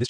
This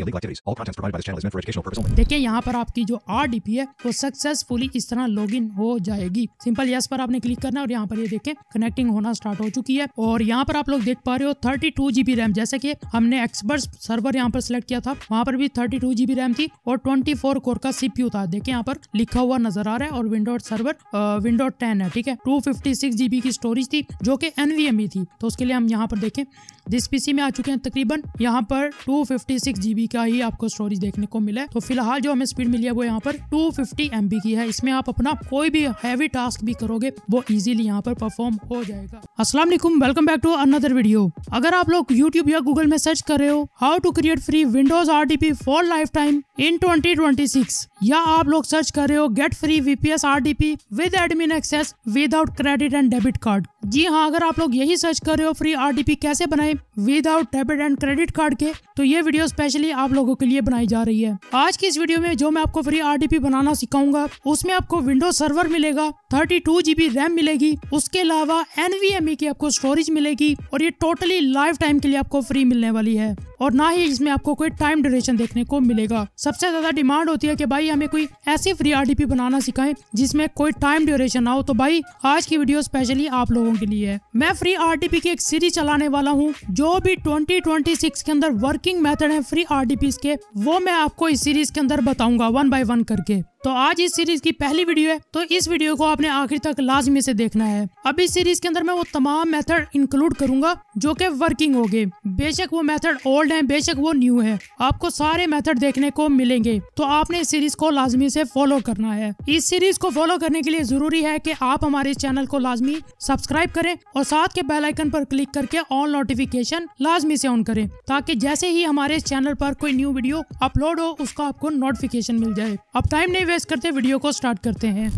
illegal activities. All provided by this channel is meant for educational only. देखिए यहाँ पर आपकी जो पी है वो सक्सेसफुली इस तरह लॉगिन हो जाएगी सिंपल यस पर आपने क्लिक करना और यहाँ पर ये देखें कनेक्टिंग होना स्टार्ट हो चुकी है और यहाँ पर आप लोग देख पा रहे हो थर्टी टू जीबी रैम जैसे कि हमने एक्सपर्ट सर्वर यहाँ पर सिलेक्ट किया था वहाँ पर भी थर्टी टू जीबी रैम थी और ट्वेंटी फोर कोर का सीपीयू था देखिए यहाँ पर लिखा हुआ नजर आ रहा है और विंडोज सर्वर विंडोज टेन है ठीक है टू फिफ्टी सिक्स जीबी की स्टोरेज थी जो कि एनवीएमई e थी तो उसके लिए हम यहाँ पर देखें जिस पीसी में आ चुके हैं तकरीबन यहाँ पर टू फिफ्टी सिक्स जीबी का ही आपको स्टोरेज देखने को मिला है तो फिलहाल जो हमें स्पीड मिली है वो यहाँ पर टू फिफ्टी एम बी की है इसमें आप अपना कोई भी हैवी टास्क भी करोगे वो इजिली यहाँ पर परफॉर्म हो जाएगा असला welcome back to another video अगर आप लोग यूट्यूब या गूगल में सर्च कर रहे हो how to create free Windows R D P for life time in twenty twenty six या आप लोग सर्च कर रहे हो get free VPS R D P with admin access without credit and debit card जी हाँ अगर आप लोग यही सर्च कर रहे हो फ्री आर डी पी कैसे बनाए without debit and credit card के तो ये वीडियो स्पेशली आप लोगों के लिए बनाई जा रही है आज की इस वीडियो में जो मैं आपको फ्री आर डी पी बनाना सिखाऊंगा उसमें आपको विंडो सर्वर मिलेगा थर्टी टू जीबी रैम मिलेगी उसके अलावा एनवीएमई e की आपको स्टोरेज मिलेगी और ये टोटली लाइफ टाइम के लिए आपको फ्री मिलने वाली है और ना ही इसमें आपको कोई टाइम ड्यूरेशन देखने को मिलेगा सबसे ज्यादा डिमांड होती है कि भाई हमें कोई ऐसी फ्री आर बनाना सिखाए जिसमें कोई टाइम ड्यूरेशन ना हो तो भाई आज की वीडियो स्पेशली आप लोगों के लिए है मैं फ्री आर की एक सीरीज चलाने वाला हूँ जो भी 2026 के अंदर वर्किंग मेथड है फ्री आर के वो मैं आपको इस सीरीज के अंदर बताऊंगा वन बाय वन करके तो आज इस सीरीज की पहली वीडियो है तो इस वीडियो को आपने आखिर तक लाजमी से देखना है अब इस सीरीज के अंदर मैं वो तमाम मेथड इंक्लूड करूंगा जो कि वर्किंग हो गए बेशक वो मेथड ओल्ड है बेशक वो न्यू है आपको सारे मेथड देखने को मिलेंगे तो आपने इस सीरीज को लाजमी से फॉलो करना है इस सीरीज को फॉलो करने के लिए जरूरी है की आप हमारे चैनल को लाजमी सब्सक्राइब करें और साथ के बेलाइकन पर क्लिक करके ऑल नोटिफिकेशन लाजमी से ऑन करें ताकि जैसे ही हमारे चैनल पर कोई न्यू वीडियो अपलोड हो उसका आपको नोटिफिकेशन मिल जाए अब टाइम नहीं वेस्ट करते वीडियो को स्टार्ट करते हैं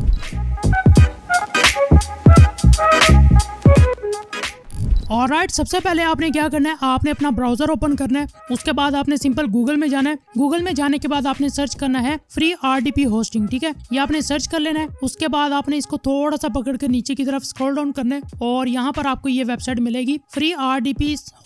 और राइट सबसे पहले आपने क्या करना है आपने अपना ब्राउजर ओपन करना है उसके बाद आपने सिंपल गूगल में जाना है गूगल में जाने के बाद आपने सर्च करना है फ्री आर होस्टिंग ठीक है ये आपने सर्च कर लेना है उसके बाद आपने इसको थोड़ा सा पकड़ कर नीचे की तरफ स्क्रॉल डाउन करना है और यहाँ पर आपको ये वेबसाइट मिलेगी free R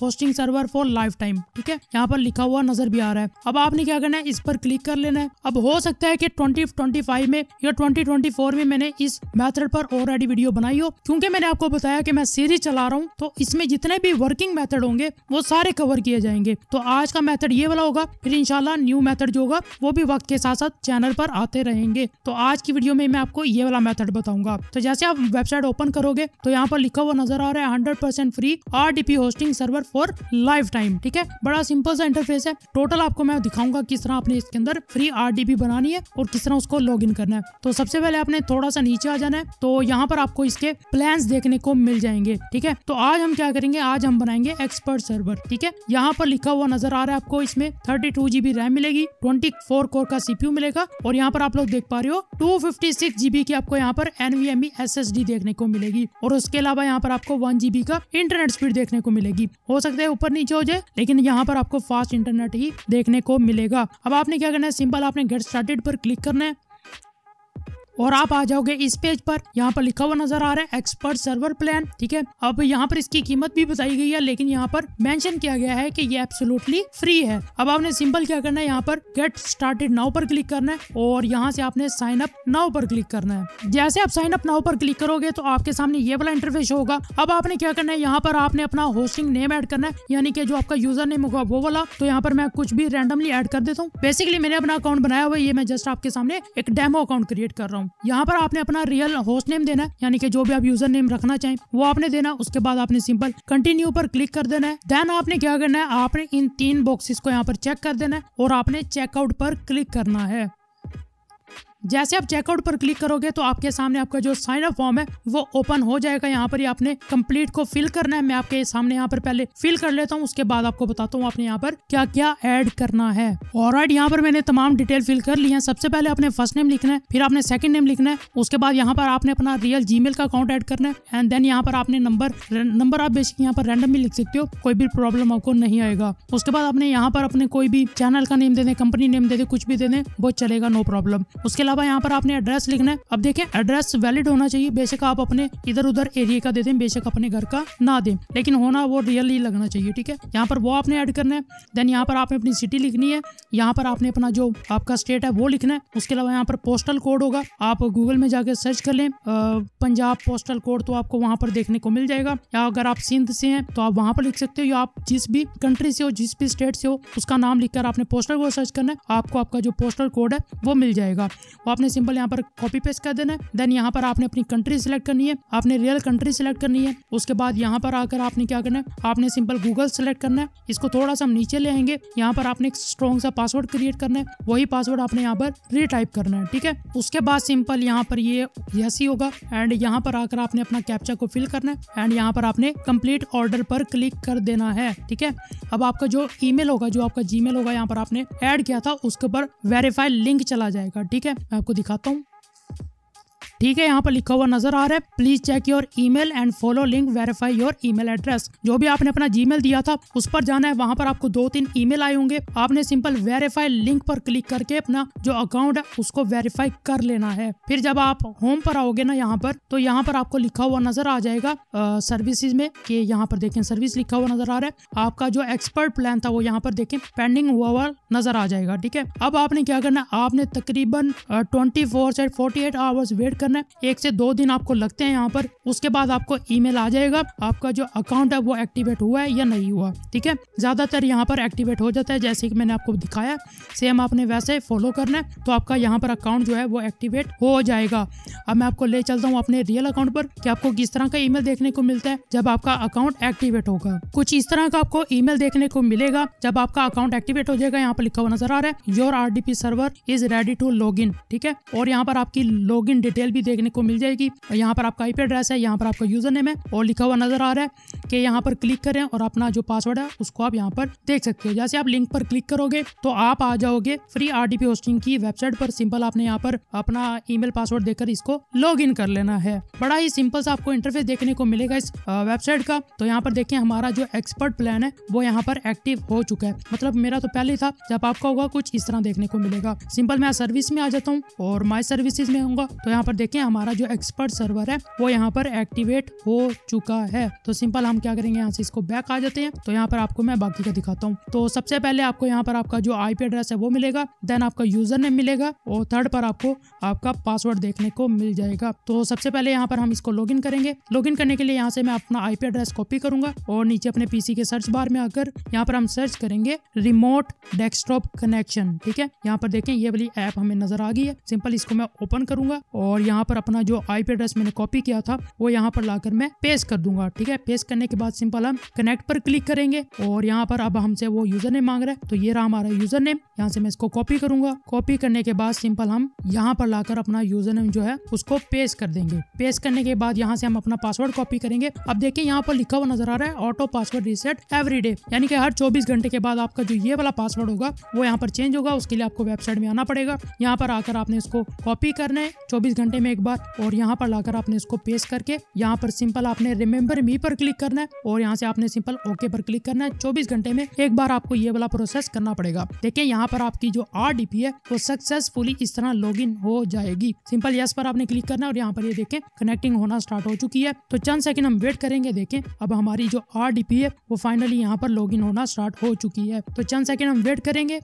hosting server for life time ठीक है यहाँ पर लिखा हुआ नजर भी आ रहा है अब आपने क्या करना है इस पर क्लिक कर लेना है अब हो सकता है की ट्वेंटी ट्वेंटी फाइव में या ट्वेंटी ट्वेंटी फोर में मैंने इस मेथड पर ऑलरेडी वीडियो बनाई हो क्योंकि मैंने आपको बताया की मैं सीरीज चला रहा हूँ तो इसमें जितने भी वर्किंग मेथड होंगे वो सारे कवर किए जाएंगे तो आज का मेथड ये वाला होगा फिर इनशाला न्यू मेथड जो होगा वो भी वक्त के साथ साथ चैनल पर आते रहेंगे तो आज की वीडियो में मैं आपको ये वाला मेथड बताऊंगा तो जैसे आप वेबसाइट ओपन करोगे तो यहाँ पर लिखा हुआ नजर आ रहा है hundred free P hosting server for life time ठीक है बड़ा सिंपल सा इंटरफेस है टोटल आपको मैं दिखाऊंगा किस तरह आपने इसके अंदर फ्री पी बनानी है और किस तरह उसको लॉग इन करना है तो सबसे पहले आपने थोड़ा सा नीचे आ जाना है तो यहाँ पर आपको इसके प्लान देखने को मिल जाएंगे ठीक है तो आज हम क्या करेंगे आज हम बनाएंगे एक्सपर्ट सर्वर ठीक है यहाँ पर लिखा हुआ नजर आ रहा है आपको इसमें थर्टी टू जीबी रैम मिलेगी ट्वेंटी फोर कोर का सीपीयू मिलेगा और यहाँ पर आप लोग देख पा रहे हो टू फिफ्टी सिक्स जीबी की आपको यहाँ पर एनवीएमई एस एस डी देखने को मिलेगी और उसके अलावा यहाँ पर आपको वन जीबी का इंटरनेट स्पीड देखने को मिलेगी हो सकता है ऊपर नीचे हो जाए लेकिन यहाँ पर आपको फास्ट इंटरनेट ही देखने को मिलेगा अब आपने क्या करना है सिंपल आपने गेट स्टार्टेड पर क्लिक करना है और आप आ जाओगे इस पेज पर यहाँ पर लिखा हुआ नजर आ रहा है एक्सपर्ट सर्वर प्लान ठीक है अब यहाँ पर इसकी कीमत भी बताई गई है लेकिन यहाँ पर मेंशन किया गया है कि ये एब्सोल्युटली फ्री है अब आपने सिंपल क्या करना है यहाँ पर गेट स्टार्टेड नाउ पर क्लिक करना है और यहाँ से आपने साइन अप नाउ पर क्लिक करना है जैसे आप साइन अप नाउ पर क्लिक करोगे तो आपके सामने ये वाला इंटरफेस होगा अब आपने क्या करना है यहाँ पर आपने अपना होस्टिंग नेम एड करना है यानी कि जो आपका यूजर नेम होगा वो वाला तो यहाँ पर मैं कुछ भी रेंडमली एड कर देता हूँ बेसिकली मैंने अपना अकाउंट बनाया हुआ ये मैं जस्ट आपके सामने एक डेमो अकाउंट क्रिएट कर रहा हूँ हूँ यहाँ पर आपने अपना रियल होस्ट नेम देना है यानी कि जो भी आप यूजर नेम रखना चाहें वो आपने देना उसके बाद आपने सिंपल कंटिन्यू पर क्लिक कर देना है देन आपने क्या करना है आपने इन तीन बॉक्सेस को यहाँ पर चेक कर देना है और आपने चेकआउट पर क्लिक करना है जैसे आप चेकआउट पर क्लिक करोगे तो आपके सामने आपका जो साइन अप फॉर्म है वो ओपन हो जाएगा यहाँ पर आपने कंप्लीट को फिल करना है मैं आपके सामने यहाँ पर पहले फिल कर लेता हूँ उसके बाद आपको बताता हूँ आपने यहाँ पर क्या क्या ऐड करना है और राइट यहाँ पर मैंने तमाम डिटेल फिल कर ली है सबसे पहले आपने फर्स्ट नेम लिखना है फिर आपने सेकंड नेम लिखना है उसके बाद यहाँ पर आपने अपना रियल जी का अकाउंट एड करना है एंड देन यहाँ पर आपने नंबर नंबर आप बेसिक यहाँ पर रैंडम भी लिख सकते हो कोई भी प्रॉब्लम आपको नहीं आएगा उसके बाद आपने यहाँ पर अपने कोई भी चैनल का नेम दे दे कंपनी नेम दे दे कुछ भी दे दे वो चलेगा नो प्रॉब्लम उसके अलावा अलावा यहाँ पर आपने एड्रेस लिखना है अब देखें एड्रेस वैलिड होना चाहिए बेशक आप अपने इधर उधर एरिया का दे दें बेशक अपने घर का ना दें लेकिन होना वो रियली लगना चाहिए ठीक है यहाँ पर वो आपने ऐड करना है देन यहाँ पर आपने अपनी सिटी लिखनी है यहाँ पर आपने अपना जो आपका स्टेट है वो लिखना है उसके अलावा यहाँ पर पोस्टल कोड होगा आप गूगल में जाकर सर्च कर लें पंजाब पोस्टल कोड तो आपको वहाँ पर देखने को मिल जाएगा या अगर आप सिंध से हैं तो आप वहाँ पर लिख सकते हो या आप जिस भी कंट्री से हो जिस भी स्टेट से हो उसका नाम लिखकर आपने पोस्टल कोड सर्च करना है आपको आपका जो पोस्टल कोड है वो मिल जाएगा वो आपने सिंपल यहाँ पर कॉपी पेस्ट कर देना है देन यहाँ पर आपने अपनी कंट्री सिलेक्ट करनी है आपने रियल कंट्री सिलेक्ट करनी है उसके बाद यहाँ पर आकर आपने क्या करना है आपने सिंपल गूगल सेलेक्ट करना है इसको थोड़ा सा हम नीचे ले आएंगे यहाँ पर आपने एक स्ट्रॉन्ग सा पासवर्ड क्रिएट करना है वही पासवर्ड आपने यहाँ पर रीटाइप करना है ठीक है उसके बाद सिंपल यहाँ पर ये ही होगा एंड यहाँ पर आकर आपने अपना कैप्चा को फिल करना है एंड यहाँ पर आपने कंप्लीट ऑर्डर पर क्लिक कर देना है ठीक है अब आपका जो ईमेल होगा जो आपका जीमेल होगा यहाँ पर आपने ऐड किया था उसके ऊपर वेरीफाई लिंक चला जाएगा ठीक है आपको दिखाता हूँ ठीक है यहाँ पर लिखा हुआ नजर आ रहा है please check your email and follow link verify your email address जो भी आपने अपना जीमेल दिया था उस पर जाना है वहाँ पर आपको दो तीन ईमेल आए होंगे आपने सिंपल वेरीफाई लिंक पर क्लिक करके अपना जो अकाउंट है उसको वेरीफाई कर लेना है फिर जब आप होम पर आओगे ना यहाँ पर तो यहाँ पर आपको लिखा हुआ नजर आ जाएगा सर्विसेज में कि यहाँ पर देखें सर्विस लिखा हुआ नजर आ रहा है आपका जो एक्सपर्ट प्लान था वो यहाँ पर देखें पेंडिंग हुआ हुआ नजर आ जाएगा ठीक है अब आपने क्या करना आपने तकरीबन ट्वेंटी फोर से फोर्टी एट आवर्स वेट कर करना है एक से दो दिन आपको लगते हैं यहाँ पर उसके बाद आपको ईमेल आ जाएगा आपका जो अकाउंट है वो एक्टिवेट हुआ है या नहीं हुआ ठीक है ज़्यादातर यहाँ पर एक्टिवेट हो जाता है जैसे कि मैंने आपको दिखाया सेम आपने वैसे फॉलो करना है तो आपका यहाँ पर अकाउंट जो है वो एक्टिवेट हो जाएगा अब मैं आपको ले चलता हूँ अपने रियल अकाउंट पर कि आपको किस तरह का ईमेल देखने को मिलता है जब आपका अकाउंट एक्टिवेट होगा कुछ इस तरह का आपको ईमेल देखने को मिलेगा जब आपका अकाउंट एक्टिवेट हो जाएगा यहाँ पर लिखा हुआ नजर आ रहा है your R server is ready to log ठीक है और यहाँ पर आपकी लॉग डिटेल भी देखने को मिल जाएगी यहाँ पर आपका आईपी एड्रेस है यहाँ पर आपका यूजर नेम है और लिखा हुआ नजर आ रहा है कि यहाँ पर क्लिक करें और अपना जो पासवर्ड है उसको आप यहाँ पर देख सकते हो जैसे आप लिंक पर क्लिक करोगे तो आप आ जाओगे फ्री आरटीपी होस्टिंग की वेबसाइट पर सिंपल आपने यहाँ पर अपना ईमेल पासवर्ड देकर इसको लॉग इन कर लेना है बड़ा ही सिंपल सा आपको इंटरफेस देखने को मिलेगा इस वेबसाइट का तो यहाँ पर देखें हमारा जो एक्सपर्ट प्लान है वो यहाँ पर एक्टिव हो चुका है मतलब मेरा तो पहले ही था जब आपका होगा कुछ इस तरह देखने को मिलेगा सिंपल मैं सर्विस में आ जाता हूँ और माई सर्विसेज में होगा तो यहाँ पर देखें हमारा जो एक्सपर्ट सर्वर है वो यहाँ पर एक्टिवेट हो चुका है तो सिंपल हम क्या करेंगे यहाँ से इसको बैक आ जाते हैं तो यहाँ पर आपको मैं बाकी का दिखाता हूँ तो सबसे पहले आपको यहाँ पर आपका जो आई एड्रेस है वो मिलेगा देन आपका यूजर नेम मिलेगा और थर्ड पर आपको आपका पासवर्ड देखने को मिल जाएगा तो सबसे पहले यहाँ पर हम इसको लॉग करेंगे लॉग करने के लिए यहाँ से मैं अपना आई एड्रेस कॉपी करूंगा और नीचे अपने पीसी के सर्च बार में आकर यहाँ पर हम सर्च करेंगे रिमोट डेस्कटॉप कनेक्शन ठीक है यहाँ पर देखें ये वाली ऐप हमें नजर आ गई है सिंपल इसको मैं ओपन करूंगा और यहाँ यहाँ पर अपना जो आई एड्रेस मैंने कॉपी किया था वो यहाँ पर लाकर मैं पेश कर दूंगा ठीक है पेश करने के बाद सिंपल हम कनेक्ट पर क्लिक करेंगे और यहाँ पर अब हमसे वो यूजर नेम मांग रहा है तो ये रहा हमारा यूजर नेम यहाँ से मैं इसको कॉपी करूंगा कॉपी करने के बाद सिंपल हम यहाँ पर लाकर अपना यूजर नेम जो है उसको पेश कर देंगे पेश करने के बाद यहाँ से हम अपना पासवर्ड कॉपी करेंगे अब देखिए यहाँ पर लिखा हुआ नजर आ रहा है auto password reset every day यानी कि हर 24 घंटे के बाद आपका जो ये वाला पासवर्ड होगा वो यहाँ पर चेंज होगा उसके लिए आपको वेबसाइट में आना पड़ेगा यहाँ पर आकर आपने इसको कॉपी करना है चौबीस घंटे में एक बार और यहाँ पर लाकर आपने इसको पेस्ट करके यहाँ पर सिंपल आपने रिमेम्बर मी पर क्लिक करना है और यहाँ से आपने सिंपल ओके पर क्लिक करना है चौबीस घंटे में एक बार आपको ये वाला प्रोसेस करना पड़ेगा देखिये यहाँ पर आपकी जो आर है वो सक्सेसफुली इस तरह लॉग हो जाएगी सिंपल यस पर आपने क्लिक करना है और यहाँ पर ये देखें कनेक्टिंग होना स्टार्ट हो चुकी है तो चंद सेकंड हम वेट करेंगे देखें अब हमारी जो आर है वो फाइनली यहाँ पर लॉग होना स्टार्ट हो चुकी है तो चंद सेकंड हम वेट करेंगे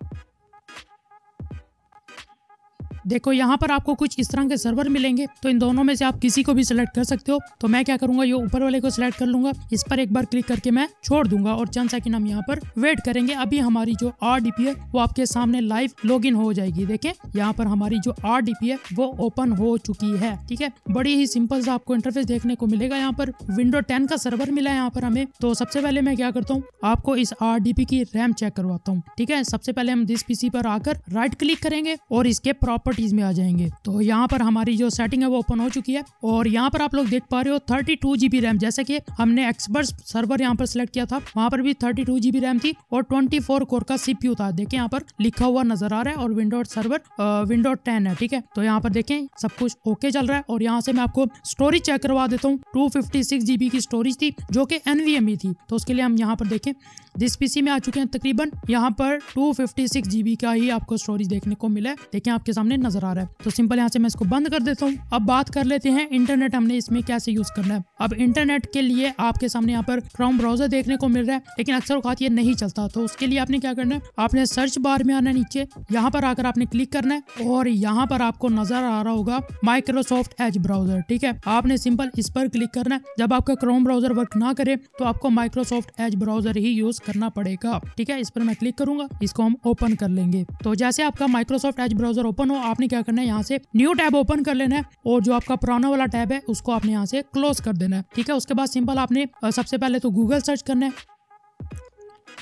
देखो यहाँ पर आपको कुछ इस तरह के सर्वर मिलेंगे तो इन दोनों में से आप किसी को भी सिलेक्ट कर सकते हो तो मैं क्या करूंगा ये ऊपर वाले को सिलेक्ट कर लूंगा इस पर एक बार क्लिक करके मैं छोड़ दूंगा और चंद सेकंड हम यहाँ पर वेट करेंगे अभी हमारी जो आर पी है वो आपके सामने लाइव लॉग इन हो जाएगी देखे यहाँ पर हमारी जो आर पी है वो ओपन हो चुकी है ठीक है बड़ी ही सिंपल सा आपको इंटरफेस देखने को मिलेगा यहाँ पर विंडो टेन का सर्वर मिला है यहाँ पर हमें तो सबसे पहले मैं क्या करता हूँ आपको इस आर की रैम चेक करवाता हूँ ठीक है सबसे पहले हम दिस पीसी पर आकर राइट क्लिक करेंगे और इसके प्रॉपर प्रॉपर्टीज़ में आ जाएंगे तो यहाँ पर हमारी जो सेटिंग है वो ओपन हो चुकी है और यहाँ पर आप लोग देख पा रहे हो थर्टी टू जीबी रैम जैसे की हमने एक्सपर्ट सर्वर यहाँ पर सिलेक्ट किया था वहाँ पर भी थर्टी टू जीबी रैम थी और ट्वेंटी फोर कोर का सीपीयू था देखें यहाँ पर लिखा हुआ नजर आ रहा है और विंडोज सर्वर विंडोज टेन है ठीक है तो यहाँ पर देखें सब कुछ ओके चल रहा है और यहाँ से मैं आपको स्टोरेज चेक करवा देता हूँ टू फिफ्टी सिक्स जीबी की स्टोरेज थी जो कि एनवीएमई थी तो उसके लिए हम यहाँ पर देखें जिस पीसी में आ चुके हैं तकरीबन यहाँ पर टू फिफ्टी सिक्स जीबी का ही आपको स्टोरेज देखने को मिला है देखें आपके सामने नजर आ रहा है तो सिंपल यहाँ से मैं इसको बंद कर देता हूँ अब बात कर लेते हैं इंटरनेट हमने इसमें कैसे यूज करना है अब इंटरनेट के लिए आपके सामने यहाँ पर क्रोम ब्राउजर देखने को मिल रहा है लेकिन अक्सर अवकात ये नहीं चलता तो उसके लिए आपने क्या करना है आपने सर्च बार में आना नीचे यहाँ पर आकर आपने क्लिक करना है और यहाँ पर आपको नजर आ रहा होगा माइक्रोसॉफ्ट एज ब्राउजर ठीक है आपने सिंपल इस पर क्लिक करना है जब आपका क्रोम ब्राउजर वर्क ना करे तो आपको माइक्रोसॉफ्ट एज ब्राउजर ही यूज करना पड़ेगा ठीक है इस पर मैं क्लिक करूंगा इसको हम ओपन कर लेंगे तो जैसे आपका माइक्रोसॉफ्ट एज ब्राउजर ओपन हो आपने क्या करना है यहाँ से न्यू टैब ओपन कर लेना है और जो आपका पुराना वाला टैब है उसको आपने यहाँ से क्लोज कर देना है ठीक है उसके बाद सिंपल आपने सबसे पहले तो गूगल सर्च करना है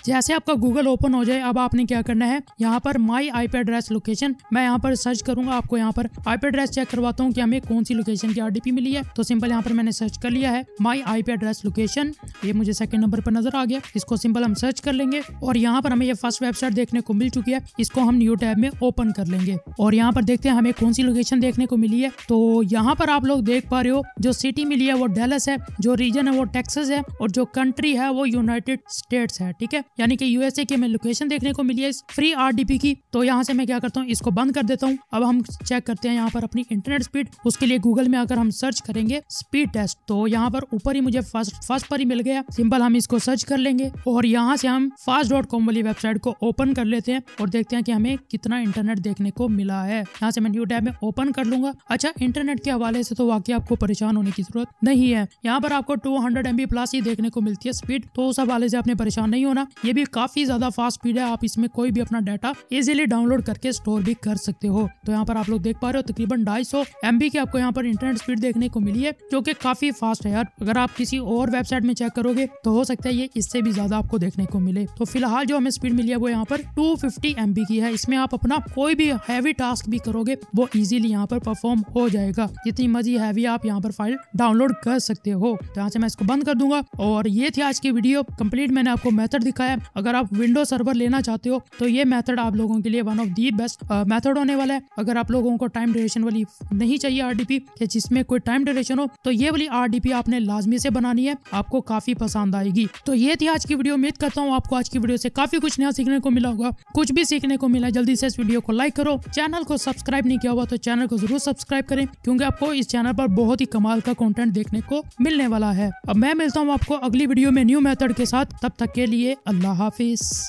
जैसे आपका गूगल ओपन हो जाए अब आपने क्या करना है यहाँ पर my I P address location मैं यहाँ पर सर्च करूंगा आपको यहाँ पर आई पी एड्रेस चेक करवाता हूँ कि हमें कौन सी लोकेशन की आरडीपी मिली है तो सिंपल यहाँ पर मैंने सर्च कर लिया है my I P address location ये मुझे सेकंड नंबर पर नजर आ गया इसको सिंपल हम सर्च कर लेंगे और यहाँ पर हमें ये फर्स्ट वेबसाइट देखने को मिल चुकी है इसको हम न्यू टैब में ओपन कर लेंगे और यहाँ पर देखते हैं हमें कौन सी लोकेशन देखने को मिली है तो यहाँ पर आप लोग देख पा रहे हो जो सिटी मिली है वो डेलस है जो रीजन है वो टेक्सस है और जो कंट्री है वो यूनाइटेड स्टेट्स है ठीक है यानी कि यूएसए की हमें लोकेशन देखने को मिली है आर फ्री पी की तो यहाँ से मैं क्या करता हूँ इसको बंद कर देता हूँ अब हम चेक करते हैं यहाँ पर अपनी इंटरनेट स्पीड उसके लिए गूगल में आकर हम सर्च करेंगे स्पीड टेस्ट तो यहाँ पर ऊपर ही मुझे फर्स्ट फर्स्ट पर ही मिल गया सिंपल हम इसको सर्च कर लेंगे और यहाँ से हम फास्ट डॉट कॉम वाली वेबसाइट को ओपन कर लेते हैं और देखते हैं कि हमें कितना इंटरनेट देखने को मिला है यहाँ से मैं न्यू टैब में ओपन कर लूंगा अच्छा इंटरनेट के हवाले से तो वाकई आपको परेशान होने की जरूरत नहीं है यहाँ पर आपको टू हंड्रेड प्लस ही देखने को मिलती है स्पीड तो उस हवाले से आपने परेशान नहीं होना ये भी काफी ज्यादा फास्ट स्पीड है आप इसमें कोई भी अपना डाटा इजिली डाउनलोड करके स्टोर भी कर सकते हो तो यहाँ पर आप लोग देख पा रहे हो तकरीबन ढाई सौ की आपको यहाँ पर इंटरनेट स्पीड देखने को मिली है जो की काफी फास्ट है यार अगर आप किसी और वेबसाइट में चेक करोगे तो हो सकता है ये इससे भी ज्यादा आपको देखने को मिले तो फिलहाल जो हमें स्पीड मिली है वो यहाँ पर टू फिफ्टी की है इसमें आप अपना कोई भी हैवी टास्क भी करोगे वो इजिली यहाँ पर परफॉर्म हो जाएगा जितनी मर्जी हैवी आप यहाँ पर फाइल डाउनलोड कर सकते हो तो यहाँ से मैं इसको बंद कर दूंगा और ये थी आज की वीडियो कम्प्लीट मैंने आपको मेथड दिखाया है अगर आप विंडो सर्वर लेना चाहते हो तो ये मेथड आप लोगों के लिए one of the best method होने वाला है अगर आप लोगों को टाइम ड्यूरेशन वाली नहीं चाहिए आर जिसमें कोई टाइम ड्यूरेशन हो तो ये वाली आर आपने लाजमी से बनानी है आपको काफी पसंद आएगी तो ये थी आज की वीडियो उम्मीद करता हूँ आपको आज की वीडियो से काफी कुछ नया सीखने को मिला होगा कुछ भी सीखने को मिला जल्दी से इस वीडियो को लाइक करो चैनल को सब्सक्राइब नहीं किया हुआ तो चैनल को जरूर सब्सक्राइब करें क्योंकि आपको इस चैनल पर बहुत ही कमाल का कंटेंट देखने को मिलने वाला है अब मैं मिलता हूँ आपको अगली वीडियो में न्यू मेथड के साथ तब तक के लिए अल्लाह আল্লাহ হাফিজ